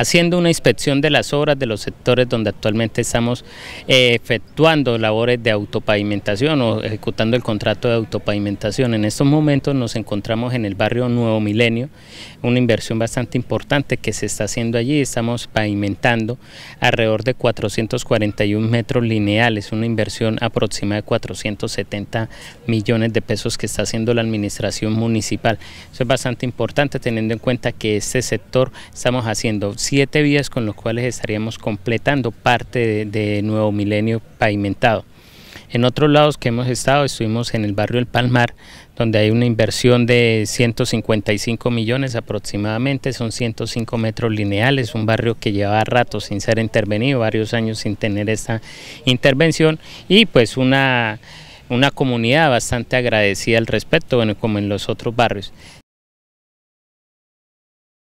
haciendo una inspección de las obras de los sectores donde actualmente estamos eh, efectuando labores de autopavimentación o ejecutando el contrato de autopavimentación. En estos momentos nos encontramos en el barrio Nuevo Milenio, una inversión bastante importante que se está haciendo allí. Estamos pavimentando alrededor de 441 metros lineales, una inversión aproximada de 470 millones de pesos que está haciendo la administración municipal. Eso es bastante importante teniendo en cuenta que este sector estamos haciendo siete vías con los cuales estaríamos completando parte de nuevo milenio pavimentado. En otros lados que hemos estado, estuvimos en el barrio El Palmar, donde hay una inversión de 155 millones aproximadamente, son 105 metros lineales, un barrio que lleva rato sin ser intervenido, varios años sin tener esta intervención, y pues una, una comunidad bastante agradecida al respecto, bueno, como en los otros barrios.